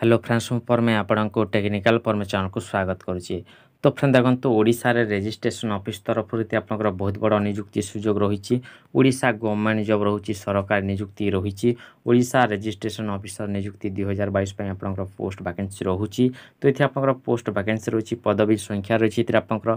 hello friends ମୁଁ ପରମେ ଆପଣଙ୍କୁ technical ପରମେ ଚ୍ୟାନେଲକୁ ସ୍ୱାଗତ କରୁଛି ତ ଫ୍ରେଣ୍ଡ ଦେଖନ୍ତୁ ଓଡ଼ିଶାରେ ରେଜିଷ୍ଟ୍ରେସନ ଅଫିସ୍ ତରଫରୁ ଆପଣଙ୍କର ବହୁତ ବଡ଼ ନିଯୁକ୍ତି ସୁଯୋଗ ରହିଛି ଓଡ଼ିଶା ଗଭର୍ଣ୍ଣମେଣ୍ଟ ଜବ୍ ରହୁଛି ସରକାରୀ ନିଯୁକ୍ତି ରହିଛି ଓଡ଼ିଶା ରେଜିଷ୍ଟ୍ରେସନ୍ ଅଫିସର ନିଯୁକ୍ତି ଦୁଇ ହଜାର ବାଇଶ ପାଇଁ ଆପଣଙ୍କର ପୋଷ୍ଟ ଭାକେନ୍ସି ରହୁଛି ତ ଏଥିରେ ଆପଣଙ୍କର ପୋଷ୍ଟ ଭାକେନ୍ସି ରହୁଛି ପଦବୀ ସଂଖ୍ୟା ରହିଛି ଏଥିରେ ଆପଣଙ୍କର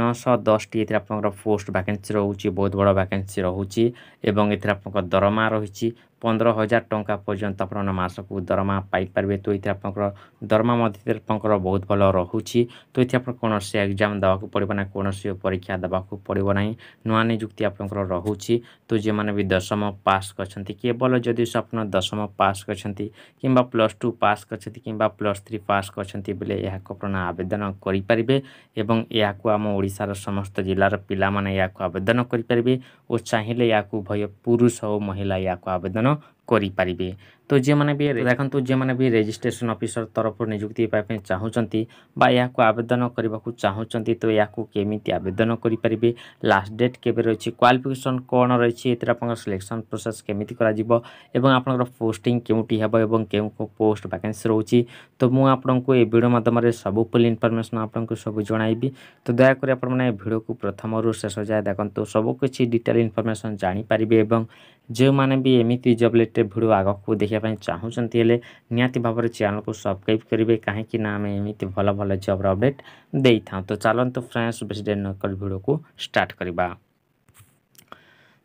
ନଅଶହ ଦଶଟି ଏଥିରେ ଆପଣଙ୍କର ପୋଷ୍ଟ ଭାକେନ୍ସି ରହୁଛି ବହୁତ ବଡ଼ ଭାକେନ୍ସି ରହୁଛି ଏବଂ ଏଥିରେ ଆପଣଙ୍କର ଦରମା ରହିଛି ପନ୍ଦର ହଜାର ଟଙ୍କା ପର୍ଯ୍ୟନ୍ତ ଆପଣ ମାସକୁ ଦରମା ପାଇପାରିବେ ତ ଏଥିରେ ଆପଣଙ୍କର ଦରମା ମଧ୍ୟ ଆପଣଙ୍କର ବହୁତ ଭଲ ରହୁଛି ତ ଏଠି ଆପଣ କୌଣସି ଏକ୍ଜାମ୍ ଦେବାକୁ ପଡ଼ିବ ନା କୌଣସି ପରୀକ୍ଷା ଦେବାକୁ ପଡ଼ିବ ନାହିଁ ନୂଆ ନିଯୁକ୍ତି ଆପଣଙ୍କର ରହୁଛି ତ ଯେଉଁମାନେ ବି ଦଶମ ପାସ୍ କରିଛନ୍ତି କେବଳ ଯଦି ଆପଣ ଦଶମ ପାସ୍ କରିଛନ୍ତି କିମ୍ବା ପ୍ଲସ୍ ଟୁ ପାସ୍ କରିଛନ୍ତି କିମ୍ବା ପ୍ଲସ୍ ଥ୍ରୀ ପାସ୍ କରିଛନ୍ତି ବୋଲେ ଏହାକୁ ଆପଣ ଆବେଦନ କରିପାରିବେ ଏବଂ ଏହାକୁ ଆମ ଓଡ଼ିଶାର ସମସ୍ତ ଜିଲ୍ଲାର ପିଲାମାନେ ଏହାକୁ ଆବେଦନ କରିପାରିବେ ଓ ଚାହିଁଲେ ଏହାକୁ ଉଭୟ ପୁରୁଷ ଓ ମହିଳା ଏହାକୁ ଆବେଦନ କରିପାରିବେ ତ ଯେଉଁମାନେ ବି ଦେଖନ୍ତୁ ଯେଉଁମାନେ ବି ରେଜିଷ୍ଟ୍ରେସନ୍ ଅଫିସର ତରଫରୁ ନିଯୁକ୍ତି ପାଇବା ଚାହୁଁଛନ୍ତି ବା ଏହାକୁ ଆବେଦନ କରିବାକୁ ଚାହୁଁଛନ୍ତି ତ ଏହାକୁ କେମିତି ଆବେଦନ କରିପାରିବେ ଲାଷ୍ଟ ଡେଟ୍ କେବେ ରହିଛି କ୍ୱାଲିଫିକେସନ୍ କ'ଣ ରହିଛି ଏଥିରେ ଆପଣଙ୍କର ସିଲେକ୍ସନ୍ ପ୍ରୋସେସ୍ କେମିତି କରାଯିବ ଏବଂ ଆପଣଙ୍କର ପୋଷ୍ଟିଂ କେଉଁଠି ହେବ ଏବଂ କେଉଁ କେଉଁ ପୋଷ୍ଟ ଭ୍ୟାକେନ୍ସି ରହୁଛି ତ ମୁଁ ଆପଣଙ୍କୁ ଏ ଭିଡ଼ିଓ ମାଧ୍ୟମରେ ସବୁ ଫୁଲ୍ ଇନଫର୍ମେସନ୍ ଆପଣଙ୍କୁ ସବୁ ଜଣାଇବି ତ ଦୟାକରି ଆପଣମାନେ ଭିଡ଼ିଓକୁ ପ୍ରଥମରୁ ଶେଷ ଯାଏ ଦେଖନ୍ତୁ ସବୁକିଛି ଡିଟେଲ୍ ଇନଫର୍ମେସନ୍ ଜାଣିପାରିବେ ଏବଂ ଯେଉଁମାନେ ବି ଏମିତି ଜବ୍ ରିଲେଟେଡ଼୍ ଭିଡ଼ିଓ ଆଗକୁ ଦେଖିବା ପାଇଁ ଚାହୁଁଛନ୍ତି ହେଲେ ନିହାତି ଭାବରେ ଚ୍ୟାନେଲ୍କୁ ସବସ୍କ୍ରାଇବ୍ କରିବେ କାହିଁକି ନା ଆମେ ଏମିତି ଭଲ ଭଲ ଜବ୍ର ଅପଡ଼େଟ୍ ଦେଇଥାଉ ତ ଚାଲନ୍ତୁ ଫ୍ରେଣ୍ଡସ୍ ବେଶୀ ଡେରି ନ କରି ଭିଡ଼ିଓକୁ ଷ୍ଟାର୍ଟ କରିବା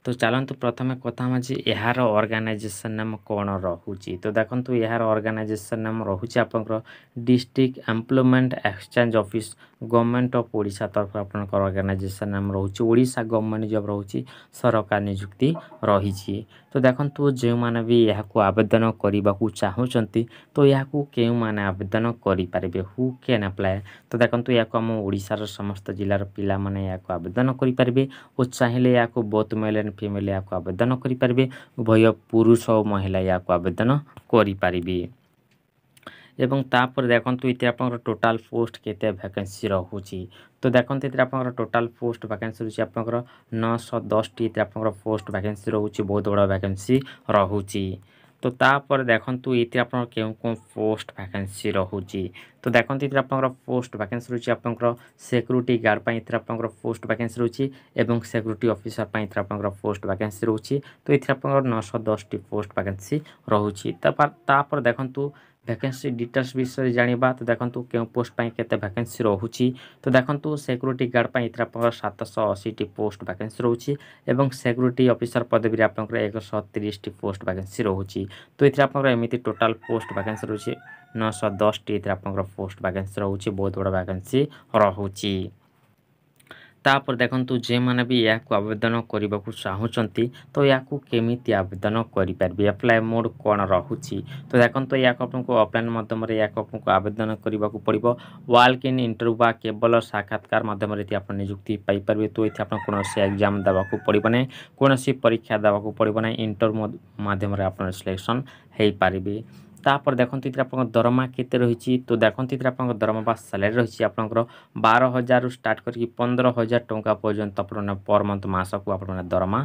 তো চালু প্রথমে কথা হচ্ছে এর অর্গানাইজেসন নেম কোণ রয়েছে তো দেখুন এর অর্গানাইজেসন নেম রয়েছে আপনার district employment exchange office government of Odisha তরফ আপনার অর্গানাইজেসন নেম রয়েছে ওড়শা গভর্নমেন্ট জব রয়েছে সরকার নিযুক্তি রয়েছে তো দেখুন যে বি আবেদন করা চাহুমান তো এখন কেউ মানে আবেদন করে পারে হু ক্যান আপ্লায় তো দেখুন এখন আমার ওড়শার সমস্ত জেলার পিলা মানে এখন আবেদন করে পারে ও চাইলে এখন বোথ মেল এন্ড ଫ୍ୟାମିଲି ଏହାକୁ ଆବେଦନ କରିପାରିବେ ଉଭୟ ପୁରୁଷ ଓ ମହିଳା ଏହାକୁ ଆବେଦନ କରିପାରିବେ ଏବଂ ତାପରେ ଦେଖନ୍ତୁ ଏଥିରେ ଆପଣଙ୍କର ଟୋଟାଲ୍ ପୋଷ୍ଟ କେତେ ଭ୍ୟାକେନ୍ସି ରହୁଛି ତ ଦେଖନ୍ତୁ ଏଥିରେ ଆପଣଙ୍କର ଟୋଟାଲ୍ ପୋଷ୍ଟ ଭ୍ୟାକେନ୍ସି ରହୁଛି ଆପଣଙ୍କର ନଅଶହ ଦଶଟି ଏଥିରେ ଆପଣଙ୍କର ପୋଷ୍ଟ ଭ୍ୟାକେନ୍ସି ରହୁଛି ବହୁତ ବଡ଼ ଭ୍ୟାକେନ୍ସି ରହୁଛି তো ତାପରେ ଦେଖନ୍ତୁ ଏଇଥିରେ ଆପଣଙ୍କର କେଉଁ କେଉଁ ପୋଷ୍ଟ ଭ୍ୟାକେନ୍ସି ରହୁଛି ତ ଦେଖନ୍ତୁ ଏଥିରେ ଆପଣଙ୍କର ପୋଷ୍ଟ ଭ୍ୟାକେନ୍ସି ରହୁଛି ଆପଣଙ୍କର ସିକ୍ୟୁରିଟି ଗାର୍ଡ଼ ପାଇଁ ଏଥିରେ ଆପଣଙ୍କର ପୋଷ୍ଟ ଭ୍ୟାକେନ୍ସି ରହୁଛି ଏବଂ ସିକ୍ୟୁରିଟି ଅଫିସର ପାଇଁ ଏଥିରେ ଆପଣଙ୍କର ପୋଷ୍ଟ ଭ୍ୟାକେନ୍ସି ରହୁଛି ତ ଏଥିରେ ଆପଣଙ୍କର ନଅଶହ ଦଶଟି ପୋଷ୍ଟ ଭ୍ୟାକେନ୍ସି ରହୁଛି ତାପରେ ଦେଖନ୍ତୁ ভ্যাকেন্সি ডিটেल्स বিষয়ে জাঁয়া তো দেখুন কেউ পোস্ট পাই কেতে ভ্যাকেন্সি রয়েছে তো দেখুন সিকুরিটি গার্ড পাই এতে আপনার সাতশো অশীটি পোস্ট ভ্যাকেন্সি রয়েছে এবং সিকুরিটি অফিসর পদবী আপনার একশো তিরিশটি পোস্ট ভ্যাকেন্সি রয়েছে তো এতে আপনার এমনি টোটাল পোস্ট ভ্যাকেন্সি রয়েছে নশো দশটি এতে আপনার পোস্ট ভ্যাকেন্সি রয়েছে বহুত বড় ভ্যাকেন্সি রয়েছে ତାପରେ ଦେଖନ୍ତୁ ଯେଉଁମାନେ ବି ଏହାକୁ ଆବେଦନ କରିବାକୁ ଚାହୁଁଛନ୍ତି ତ ଏହାକୁ କେମିତି ଆବେଦନ କରିପାରିବେ ଆପ୍ଲାଏ ମୋଡ଼ କ'ଣ ରହୁଛି ତ ଦେଖନ୍ତୁ ଏହାକୁ ଆପଣଙ୍କୁ ଅଫଲାଇନ୍ ମାଧ୍ୟମରେ ଏହାକୁ ଆପଣଙ୍କୁ ଆବେଦନ କରିବାକୁ ପଡ଼ିବ ୱାଲ୍କ ଇନ୍ ଇଣ୍ଟରଭ୍ୟୁ ବା କେବଳ ସାକ୍ଷାତକାର ମାଧ୍ୟମରେ ଏଠି ଆପଣ ନିଯୁକ୍ତି ପାଇପାରିବେ ତ ଏଠି ଆପଣ କୌଣସି ଏକ୍ଜାମ୍ ଦେବାକୁ ପଡ଼ିବ ନାହିଁ କୌଣସି ପରୀକ୍ଷା ଦେବାକୁ ପଡ଼ିବ ନାହିଁ ଇଣ୍ଟରଭ୍ୟୁ ମାଧ୍ୟମରେ ଆପଣ ସିଲେକ୍ସନ୍ ହୋଇପାରିବେ ତାପରେ ଦେଖନ୍ତୁ ଏଥିରେ ଆପଣଙ୍କ ଦରମା କେତେ ରହିଛି ତ ଦେଖନ୍ତୁ ଏଥିରେ ଆପଣଙ୍କ ଦରମା ବା ସାଲାରୀ ରହିଛି ଆପଣଙ୍କର ବାର ହଜାରରୁ ଷ୍ଟାର୍ଟ କରିକି ପନ୍ଦର ହଜାର ଟଙ୍କା ପର୍ଯ୍ୟନ୍ତ ଆପଣମାନେ ପର୍ ମନ୍ଥ ମାସକୁ ଆପଣମାନେ ଦରମା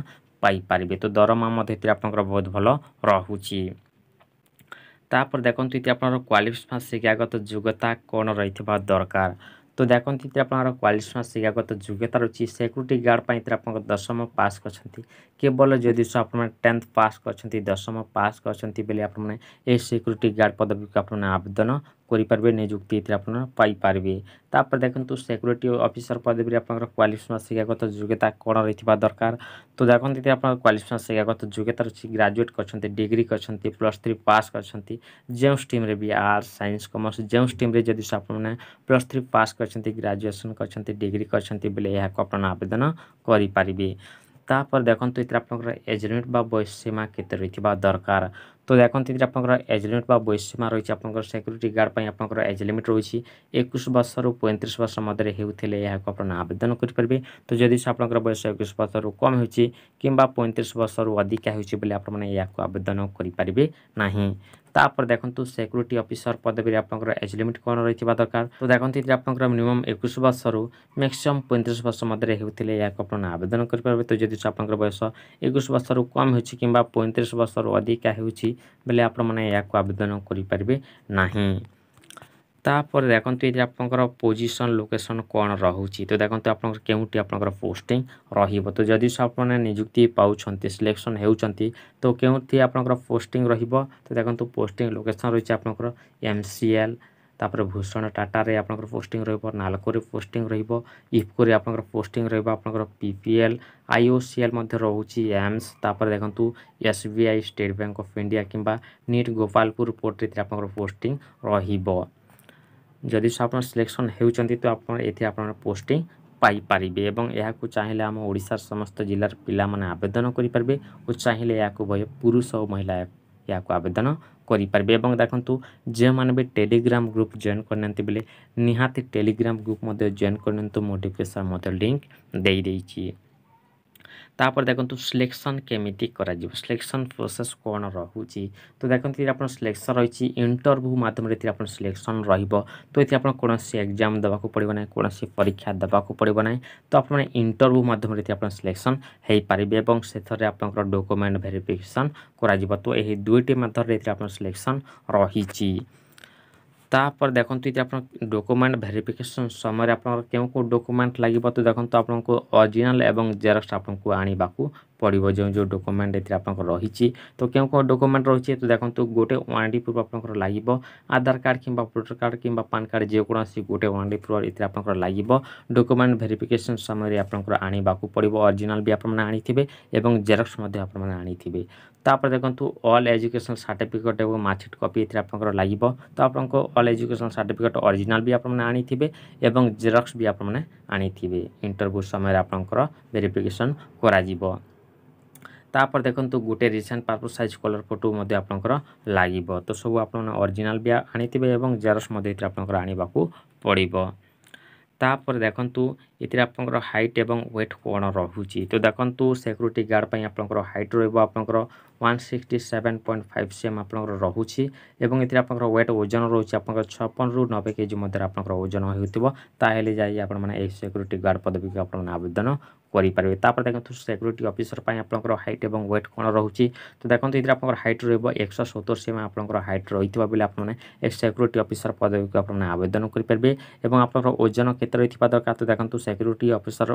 ପାଇପାରିବେ ତ ଦରମା ମଧ୍ୟ ଏଥିରେ ଆପଣଙ୍କର ବହୁତ ଭଲ ରହୁଛି ତାପରେ ଦେଖନ୍ତୁ ଏଠି ଆପଣଙ୍କର କ୍ୱାଲିଫିକେସନ୍ ଶିକ୍ଷାଗତ ଯୋଗ୍ୟତା କ'ଣ ରହିଥିବା ଦରକାର তো দেখুন আপনার কোয়ালিফিকেসন শিক্ষাগত যোগ্যতা রয়েছে সিকুরিটি গার্ড পাই আপনার দশম পাস করছেন কেবল যদি আপনার টেন্থ পাস করছেন দশম পাস করছেন বেলে আপনার এই সিকুরিটি গার্ড পদবীকে আপনার আবেদন କରିପାରିବେ ନିଯୁକ୍ତି ଏଥିରେ ଆପଣ ପାଇପାରିବେ ତାପରେ ଦେଖନ୍ତୁ ସେକ୍ୟୁରିଟି ଅଫିସର ପଦବୀରେ ଆପଣଙ୍କର କ୍ୱାଲିଫିକେସନ୍ ଶିକ୍ଷାଗତ ଯୋଗ୍ୟତା କ'ଣ ରହିଥିବା ଦରକାର ତ ଦେଖନ୍ତୁ ଏଥିରେ ଆପଣ କ୍ୱାଲିଫିକେସନ୍ ଶିକ୍ଷାଗତ ଯୋଗ୍ୟତା ରହୁଛି ଗ୍ରାଜୁଏଟ୍ କରିଛନ୍ତି ଡିଗ୍ରୀ କରିଛନ୍ତି ପ୍ଲସ୍ ଥ୍ରୀ ପାସ୍ କରିଛନ୍ତି ଯେଉଁ ଷ୍ଟ୍ରିମ୍ରେ ବି ଆର୍ଟ୍ସ ସାଇନ୍ସ କମର୍ସ ଯେଉଁ ଷ୍ଟ୍ରିମ୍ରେ ଯଦି ଆପଣମାନେ ପ୍ଲସ୍ ଥ୍ରୀ ପାସ୍ କରିଛନ୍ତି ଗ୍ରାଜୁଏସନ୍ କରିଛନ୍ତି ଡିଗ୍ରୀ କରିଛନ୍ତି ବୋଲେ ଏହାକୁ ଆପଣ ଆବେଦନ କରିପାରିବେ ତାପରେ ଦେଖନ୍ତୁ ଏଥିରେ ଆପଣଙ୍କର ଏଜ୍ ଲିମିଟ୍ ବା ବୟସୀମା କେତେ ରହିଥିବା ଦରକାର তো দেখুন আপনার এজ লিমিট বা বয়সীমা রয়েছে আপনার সিকুরিটি গার্ড পাই আপনার এজ লিমিট রয়েছে একুশ বর্ষর পঁয়ত্রিশ বর্ষ মধ্যে হেউলে এখন আপনার আবেদন করে তো যদি আপনার বয়স একুশ বর্ষর কম হয়েছে কিংবা পঁয়ত্রিশ বর্ষর অধিকা হয়েছে বলে আপনার এখন আবেদন করে পারে না তাপরে দেখুন সিকুরিটি অফিসর পদবী আপনার এজ লিমিট কোণ রয়েছে দরকার তো দেখুন আপনার মিনিমম একুশ বর্ষর ম্যাক্সিমম পঁয়ত্রিশ বর্ষ মধ্যে হেউলে এখন আপনার আবেদন করে পারে তো যদি আপনার বয়স একুশ বর্ষর কম হয়েছে কিংবা পঁয়ত্রিশ বর্ষর অধিকা হয়েছে ବେଲେ ଆପଣମାନେ ଏହାକୁ ଆବେଦନ କରିପାରିବେ ନାହିଁ ତାପରେ ଦେଖନ୍ତୁ ଏଠି ଆପଣଙ୍କର ପୋଜିସନ୍ ଲୋକେସନ୍ କ'ଣ ରହୁଛି ତ ଦେଖନ୍ତୁ ଆପଣଙ୍କର କେଉଁଠି ଆପଣଙ୍କର ପୋଷ୍ଟିଂ ରହିବ ତ ଯଦି ଆପଣମାନେ ନିଯୁକ୍ତି ପାଉଛନ୍ତି ସିଲେକ୍ସନ୍ ହେଉଛନ୍ତି ତ କେଉଁଠି ଆପଣଙ୍କର ପୋଷ୍ଟିଂ ରହିବ ତ ଦେଖନ୍ତୁ ପୋଷ୍ଟିଂ ଲୋକେସନ୍ ରହିଛି ଆପଣଙ୍କର ଏମ୍ ସି ଏଲ୍ ତାପରେ ଭୂଷଣ ଟାଟାରେ ଆପଣଙ୍କର ପୋଷ୍ଟିଂ ରହିବ ନାଲକୋରେ ପୋଷ୍ଟିଂ ରହିବ ଇଫ୍କୋରେ ଆପଣଙ୍କର ପୋଷ୍ଟିଂ ରହିବ ଆପଣଙ୍କର P P L I O C L ମଧ୍ୟ ରହୁଛି ଏମ୍ସ ତାପରେ ଦେଖନ୍ତୁ S B I State Bank of India କିମ୍ବା ନିଟ୍ ଗୋପାଳପୁର ପୋର୍ଟରେ ଆପଣଙ୍କର ପୋଷ୍ଟିଂ ରହିବ ଯଦି ଆପଣ ସିଲେକ୍ସନ୍ ହେଉଛନ୍ତି ତ ଆପଣ ଏଥିରେ ଆପଣଙ୍କର ପୋଷ୍ଟିଂ ପାଇପାରିବେ ଏବଂ ଏହାକୁ ଚାହିଁଲେ ଆମ ଓଡ଼ିଶାର ସମସ୍ତ ଜିଲ୍ଲାର ପିଲାମାନେ ଆବେଦନ କରିପାରିବେ ଓ ଚାହିଁଲେ ଏହାକୁ ପୁରୁଷ ଓ ମହିଳା ଏହାକୁ ଆବେଦନ କରିପାରିବେ ଏବଂ ଦେଖନ୍ତୁ ଯେଉଁମାନେ ବି ଟେଲିଗ୍ରାମ ଗ୍ରୁପ୍ ଜଏନ୍ କରିନାହାନ୍ତି ବୋଲେ ନିହାତି ଟେଲିଗ୍ରାମ ଗ୍ରୁପ୍ ମଧ୍ୟ ଜଏନ୍ କରିନିଅନ୍ତୁ ମୁଁ ଡିସ୍କ୍ରିପ୍ସନ୍ ମଧ୍ୟ ଲିଙ୍କ୍ ଦେଇଦେଇଛି ତାପରେ ଦେଖନ୍ତୁ ସିଲେକ୍ସନ୍ କେମିତି କରାଯିବ ସିଲେକ୍ସନ୍ ପ୍ରୋସେସ୍ କ'ଣ ରହୁଛି ତ ଦେଖନ୍ତୁ ଏଥିରେ ଆପଣ ସିଲେକ୍ସନ୍ ରହିଛି ଇଣ୍ଟରଭ୍ୟୁ ମାଧ୍ୟମରେ ଏଥିରେ ଆପଣ ସିଲେକ୍ସନ୍ ରହିବ ତ ଏଥିରେ ଆପଣ କୌଣସି ଏକ୍ଜାମ୍ ଦେବାକୁ ପଡ଼ିବ ନାହିଁ କୌଣସି ପରୀକ୍ଷା ଦେବାକୁ ପଡ଼ିବ ନାହିଁ ତ ଆପଣମାନେ ଇଣ୍ଟରଭ୍ୟୁ ମାଧ୍ୟମରେ ଏଠି ଆପଣ ସିଲେକ୍ସନ୍ ହୋଇପାରିବେ ଏବଂ ସେଥିରେ ଆପଣଙ୍କର ଡକ୍ୟୁମେଣ୍ଟ ଭେରିଫିକେସନ୍ କରାଯିବ ତ ଏହି ଦୁଇଟି ମାଧ୍ୟମରେ ଏଥିରେ ଆପଣ ସିଲେକ୍ସନ୍ ରହିଛି ତାପରେ ଦେଖନ୍ତୁ ଯଦି ଆପଣ ଡକୁମେଣ୍ଟ ଭେରିଫିକେସନ୍ ସମୟରେ ଆପଣଙ୍କର କେଉଁ କେଉଁ ଡକୁମେଣ୍ଟ ଲାଗିବ ତ ଦେଖନ୍ତୁ ଆପଣଙ୍କୁ ଅରିଜିନାଲ୍ ଏବଂ ଜେରକ୍ସ ଆପଣଙ୍କୁ ଆଣିବାକୁ পড়ব যে যে ডকুমেন্ট এতে আপনার রয়েছে তো কেউ কেউ ডকুমেন্ট রয়েছে তো দেখুন গোটে ওয়ারেন্টি প্রুফ আপনার লাগবে আধার কার্ড কিংবা ভোটর কার্ড কিংবা পান কার্ড যেকোনসি গোটে ওয়ারেন্টি প্রুফ এতে আপনার লাগবে ডকুমেন্ট ভেরিফিকেসন সময় আপনার আনবাক পড়ব অরিজিনাল বি আপনার আনিথে এবং জেরক্স আপনার আনিথে তাপরে দেখুন অল এজুকেশন সার্টিফিকেট এবং মার্কশিট কপি এতে আপনার লাগবে তো আপনার অল এজুকেশন সার্টিফিকেট অরিজিনাল বি আপনার আনিথে এবং জেরক্স বি আপনার আনিথে ইন্টরভ্যু সময় আপনার ভেরিফিকেসন করা ତାପରେ ଦେଖନ୍ତୁ ଗୋଟେ recent passport size colour photo ମଧ୍ୟ ଆପଣଙ୍କର ଲାଗିବ ତ ସବୁ ଆପଣମାନେ ଅରିଜିନାଲ୍ ବି ଆଣିଥିବେ ଏବଂ ଜେରକ୍ସ ମଧ୍ୟ ଏଥିରେ ଆପଣଙ୍କର ଆଣିବାକୁ ପଡ଼ିବ ତାପରେ ଦେଖନ୍ତୁ ଏଥିରେ ଆପଣଙ୍କର ହାଇଟ୍ ଏବଂ ୱେଟ୍ କ'ଣ ରହୁଛି ତ ଦେଖନ୍ତୁ ସିକ୍ୟୁରିଟି ଗାର୍ଡ଼ ପାଇଁ ଆପଣଙ୍କର ହାଇଟ୍ ରହିବ ଆପଣଙ୍କର one sixty seven point five C M ଆପଣଙ୍କର ରହୁଛି ଏବଂ ଏଥିରେ ଆପଣଙ୍କର ୱେଟ୍ ଓଜନ ରହୁଛି ଆପଣଙ୍କର ଛପନରୁ ନବେ କେଜି ମଧ୍ୟରେ ଆପଣଙ୍କର ଓଜନ ହେଉଥିବ ତାହେଲେ ଯାଇ ଆପଣମାନେ ଏହି ସିକ୍ୟୁରିଟି ଗାର୍ଡ଼ ପଦବୀକୁ ଆପଣମାନେ ଆବେଦନ କରିପାରିବେ ତାପରେ ଦେଖନ୍ତୁ ସିକ୍ୟୁରିଟି ଅଫିସର ପାଇଁ ଆପଣଙ୍କର ହାଇଟ୍ ଏବଂ ୱେଟ୍ କ'ଣ ରହୁଛି ତ ଦେଖନ୍ତୁ ଏଥିରେ ଆପଣଙ୍କର ହାଇଟ୍ ରହିବ ଏକଶହ ସତୁର ସେମ୍ ଆପଣଙ୍କର ହାଇଟ୍ ରହିଥିବା ବେଳେ ଆପଣମାନେ ଏ ସିକ୍ୟୁରିଟି ଅଫିସର ପଦବୀକୁ ଆପଣମାନେ ଆବେଦନ କରିପାରିବେ ଏବଂ ଆପଣଙ୍କର ଓଜନ କେତେ ରହିଥିବା ଦରକାର ତ ଦେଖନ୍ତୁ ସିକ୍ୟୁରିଟି ଅଫିସର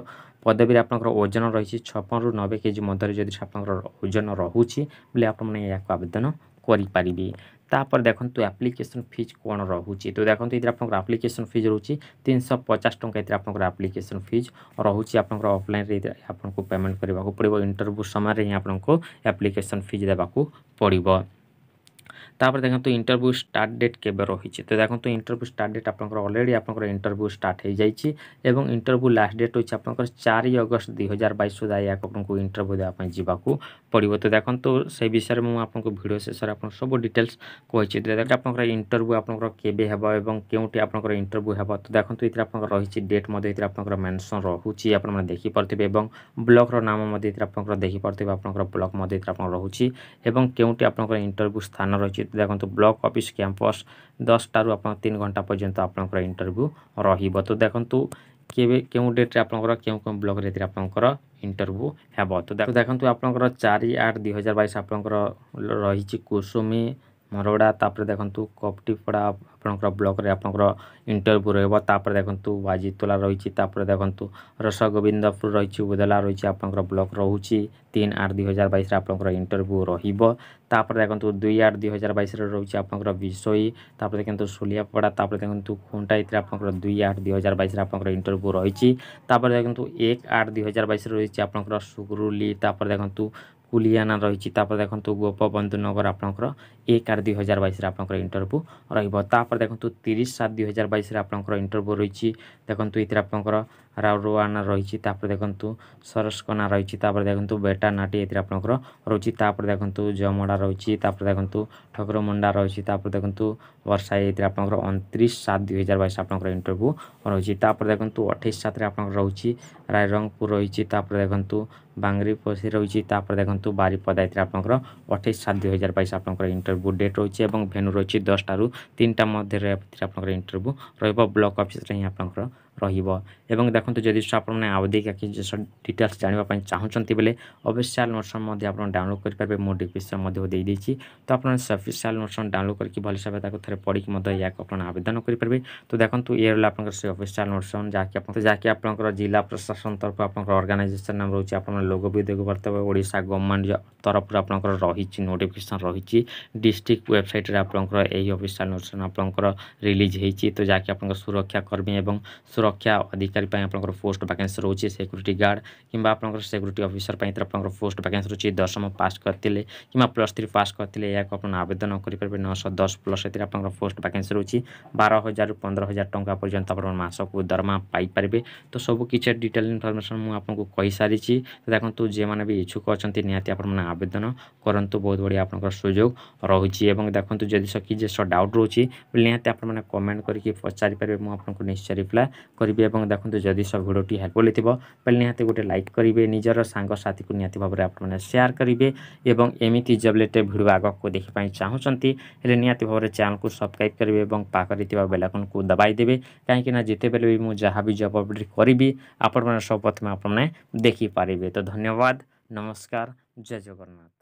ପଦବୀରେ ଆପଣଙ୍କର ଓଜନ ରହିଛି ଛପନରୁ ନବେ କେଜି ମଧ୍ୟରେ ଯଦି ଆପଣଙ୍କର ଓଜନ ରହୁଛି বলে আপোন মনে ইয়াক আবেদন করি পারিবী তা পর দেখন্ত অ্যাপ্লিকেশন ফি কোণ ৰহুচি তো দেখন্ত ইদি আপোনক অ্যাপ্লিকেশন ফি ৰুচি 350 টকা ইদি আপোনক অ্যাপ্লিকেশন ফি ৰহুচি আপোনক অফলাইন আপোনক পেমেণ্ট কৰিব লাগিব ইনটৰভিউ সামৰে আপোনক অ্যাপ্লিকেশন ফি দেবাক পঢ়িব তাপরে দেখুন ইন্টরভিউ স্টার্ট ডেট কেবে রয়েছে তো দেখুন ইন্টরভিউ স্টার্ট ডেট আপনার অলরেডি আপনার ইন্টরভিউ স্টার্ট হয়ে যাই এবং ইন্টরভিউ লাস্ট ডেট রয়েছে আপনার চারি অগস্ট দুই হাজার বাইশ সুদ্ধা ইয়াক আপনার ইন্টরভিউ দেওয়া যাওয়া পড়ব তো দেখুন সেই বিষয়ে মু আপনার ভিডিও শেষে আপনার সব ডিটেলস কী আপনার ইন্টরভিউ আপনার কেবে হব এবং কেউটি আপনার ইন্টরভিউ হব তো দেখুন এতে আপনার রয়েছে ডেট এতে আপনার মেনশন রয়েছে আপনার দেখিপারে এবং ব্লকর নাম আপনার দেখিপারে আপনার ব্লক এতে আপনার রয়েছে এবং কেউটি আপনার ইন্টরভিউ স্থান রয়েছে ସ୍ଥିତି ଦେଖନ୍ତୁ ବ୍ଲକ୍ ଅଫିସ୍ କ୍ୟାମ୍ପସ୍ ଦଶଟାରୁ ଆପଣ ତିନି ଘଣ୍ଟା ପର୍ଯ୍ୟନ୍ତ ଆପଣଙ୍କର ଇଣ୍ଟରଭ୍ୟୁ ରହିବ ତ ଦେଖନ୍ତୁ କେବେ କେଉଁ ଡେଟ୍ରେ ଆପଣଙ୍କର କେଉଁ କେଉଁ ବ୍ଲକ୍ରେ ଏଥିରେ ଆପଣଙ୍କର ଇଣ୍ଟରଭ୍ୟୁ ହେବ ତ ଦେଖନ୍ତୁ ଆପଣଙ୍କର ଚାରି ଆଠ ଦୁଇହଜାର ବାଇଶ ଆପଣଙ୍କର ରହିଛି କୁସୁମୀ ମରଗଡ଼ା ତାପରେ ଦେଖନ୍ତୁ କପଟିପଡ଼ା ଆପଣଙ୍କର ବ୍ଲକ୍ରେ ଆପଣଙ୍କର ଇଣ୍ଟରଭ୍ୟୁ ରହିବ ତାପରେ ଦେଖନ୍ତୁ ବାଜିତୋଲା ରହିଛି ତାପରେ ଦେଖନ୍ତୁ ରସଗୋବିନ୍ଦପୁର ରହିଛି ଉଦଲା ରହିଛି ଆପଣଙ୍କର ବ୍ଲକ୍ ରହୁଛି ତିନି ଆଠ ଦୁଇ ହଜାର ବାଇଶରେ ଆପଣଙ୍କର ଇଣ୍ଟରଭ୍ୟୁ ରହିବ ତାପରେ ଦେଖନ୍ତୁ ଦୁଇ ଆଠ ଦୁଇ ହଜାର ବାଇଶରେ ରହୁଛି ଆପଣଙ୍କର ବିଷୋଇ ତାପରେ ଦେଖନ୍ତୁ ସୁଲିଆପଡ଼ା ତାପରେ ଦେଖନ୍ତୁ ଖୁଣ୍ଟାଇଥିରେ ଆପଣଙ୍କର ଦୁଇ ଆଠ ଦୁଇ ହଜାର ବାଇଶରେ ଆପଣଙ୍କର ଇଣ୍ଟରଭ୍ୟୁ ରହିଛି ତାପରେ ଦେଖନ୍ତୁ ଏକ ଆଠ ଦୁଇ ହଜାର ବାଇଶରେ ରହିଛି ଆପଣଙ୍କର ସୁଗୁରୁଲି ତାପରେ ଦେଖନ୍ତୁ কুলিয়ানা রয়েছে তাপরে দেখন্তু গোপবন্ধু নগর আপনার এক আট দুই হাজার বাইশে আপনার ইন্টরভ্যু রহব তাপরে দেখুন তিরিশ সাত দুই হাজার বাইশে আপনার ইন্টরভ্যু রয়েছে দেখুন এতে আপনার ରାଉରୁଆନା ରହିଛି ତାପରେ ଦେଖନ୍ତୁ ସରସ୍କନା ରହିଛି ତାପରେ ଦେଖନ୍ତୁ ବେଟା ନାଟି ଏଥିରେ ଆପଣଙ୍କର ରହୁଛି ତାପରେ ଦେଖନ୍ତୁ ଜମଡ଼ା ରହିଛି ତାପରେ ଦେଖନ୍ତୁ ଠକୁରମୁଣ୍ଡା ରହିଛି ତାପରେ ଦେଖନ୍ତୁ ବର୍ଷା ଏଥିରେ ଆପଣଙ୍କର ଅଣତିରିଶ ସାତ ଦୁଇହଜାର ବାଇଶ ଆପଣଙ୍କର ଇଣ୍ଟରଭ୍ୟୁ ରହିଛି ତାପରେ ଦେଖନ୍ତୁ ଅଠେଇଶ ସାତରେ ଆପଣଙ୍କର ରହୁଛି ରାଇରଙ୍ଗପୁର ରହିଛି ତାପରେ ଦେଖନ୍ତୁ ବାଙ୍ଗରିପୋଷି ରହିଛି ତାପରେ ଦେଖନ୍ତୁ ବାରିପଦା ଏଥିରେ ଆପଣଙ୍କର ଅଠେଇଶ ସାତ ଦୁଇହଜାର ବାଇଶ ଆପଣଙ୍କର ଇଣ୍ଟରଭ୍ୟୁ ଡେଟ୍ ରହିଛି ଏବଂ ଭେନୁ ରହିଛି ଦଶଟାରୁ ତିନିଟା ମଧ୍ୟରେ ଏଥିରେ ଆପଣଙ୍କର ଇଣ୍ଟରଭ୍ୟୁ ରହିବ ବ୍ଲକ୍ ଅଫିସ୍ରେ ହିଁ ଆପଣଙ୍କର ରହିବ ଏବଂ ଦେଖନ୍ତୁ ଯଦି ଆପଣମାନେ ଅଧିକା କିଛି ଜିନିଷ ଡିଟେଲ୍ସ ଜାଣିବା ପାଇଁ ଚାହୁଁଛନ୍ତି ବୋଲେ ଅଫିସିଆଲ୍ ନୋଟ୍ସନ୍ ମଧ୍ୟ ଆପଣ ଡାଉନଲୋଡ଼୍ କରିପାରିବେ ମୁଁ ଡିସ୍କ୍ରିପ୍ସନ୍ ମଧ୍ୟ ଦେଇଦେଇଛି ତ ଆପଣ ଅଫିସିଆଲ୍ ନୋଟ୍ସନ୍ ଡାଉନଲୋଡ଼୍ କରିକି ଭଲସେ ଭାବେ ତାକୁ ଥରେ ପଢ଼ିକି ମଧ୍ୟ ଏହାକୁ ଆପଣ ଆବେଦନ କରିପାରିବେ ତ ଦେଖନ୍ତୁ ଇଏ ରହିଲା ଆପଣଙ୍କର ସେ ଅଫିସିଆଲ୍ ନୋଟ୍ସନ୍ ଯାହାକି ଆପଣ ଯାହାକି ଆପଣଙ୍କର ଜିଲ୍ଲା ପ୍ରଶାସନ ତରଫ ଆପଣଙ୍କର ଅର୍ଗାନାଇଜେସନ୍ ନାମ ରହୁଛି ଆପଣ ଲୋଗୋ ବି ଦେଖିପାରୁଥିବେ ଓଡ଼ିଶା ଗଭର୍ଣ୍ଣମେଣ୍ଟ ତରଫରୁ ଆପଣଙ୍କର ରହିଛି ନୋଟିଫିକେସନ୍ ରହିଛି ଡିଷ୍ଟ୍ରିକ୍ଟ ୱେବସାଇଟ୍ରେ ଆପଣଙ୍କର ଏହି ଅଫିସିଆଲ୍ ନୋଟ୍ସନ୍ ଆପଣଙ୍କର ରିଲିଜ୍ ହୋଇଛି ତ ଯାହାକି ଆପଣଙ୍କର ସୁରକ୍ଷାକର୍ମୀ ଏବଂ ସୁରକ୍ଷା ଅଧିକାରୀ ପାଇଁ ଆପଣଙ୍କର ପୋଷ୍ଟ ଭାକାନ୍ସି ରହୁଛି ସିକ୍ୟୁରିଟି ଗାର୍ଡ଼ କିମ୍ବା ଆପଣଙ୍କର ସିକ୍ୟୁରିଟି ଅଫିସର ପାଇଁ ଏଥିରେ ଆପଣଙ୍କର ପୋଷ୍ଟ ଭାକାନ୍ସି ରହୁଛି ଦଶମ ପାସ୍ କରିଥିଲେ କିମ୍ବା ପ୍ଲସ୍ ଥ୍ରୀ ପାସ୍ କରିଥିଲେ ଏହାକୁ ଆପଣ ଆବେଦନ କରିପାରିବେ ନଅଶହ ଦଶ ପ୍ଲସ୍ ଏଥିରେ ଆପଣଙ୍କର ପୋଷ୍ଟ ଭାକାନ୍ସି ରହୁଛି ବାର ହଜାରରୁ ପନ୍ଦର ହଜାର ଟଙ୍କା ପର୍ଯ୍ୟନ୍ତ ଆପଣ ମାସକୁ ଦରମା ପାଇପାରିବେ ତ ସବୁ କିଛି ଡିଟେଲ୍ ଇନଫର୍ମେସନ୍ ମୁଁ ଆପଣଙ୍କୁ କହିସାରିଛି ତ ଦେଖନ୍ତୁ ଯେଉଁମାନେ ବି ଇଚ୍ଛୁକ ଅଛନ୍ତି ନିହାତି ଆପଣମାନେ ଆବେଦନ କରନ୍ତୁ ବହୁତ ବଢ଼ିଆ ଆପଣଙ୍କର ସୁଯୋଗ ରହୁଛି ଏବଂ ଦେଖନ୍ତୁ ଯଦି କିଛି ଜିନିଷ ଡାଉଟ୍ ରହୁଛି ନିହାତି ଆପଣମାନେ କମେଣ୍ଟ କରିକି ପଚାରିପାରିବେ ମୁଁ ଆପଣଙ୍କୁ ନିଶ୍ଚୟ ରିପ୍ଲାଏ করিবে এবং দেখন্ত যদি সব ভিডিওটি হেল্প লితిবা পেলি নি হাতে গটে লাইক করিবে নিজৰ সাঙ্গ সাথিকু নিয়াতি ভাবে আপোনানে শেয়ার করিবে এবং এমিতি জবলেট ভিডিও আগক দেখি পাই চাওচନ୍ତି হে নিয়াতি ভাবে চ্যানেল কো সাবস্ক্রাইব করিবে এবং পা কৰিতিবা বেল আইকন কো দাবাই দেবে কাহে কি না জিতেবেলে মু যাহা বি জব আপডেট করিবি আপোনানে সব পথম আপোনানে দেখি পারিবে তো ধন্যবাদ নমস্কার জয় জয় বৰণা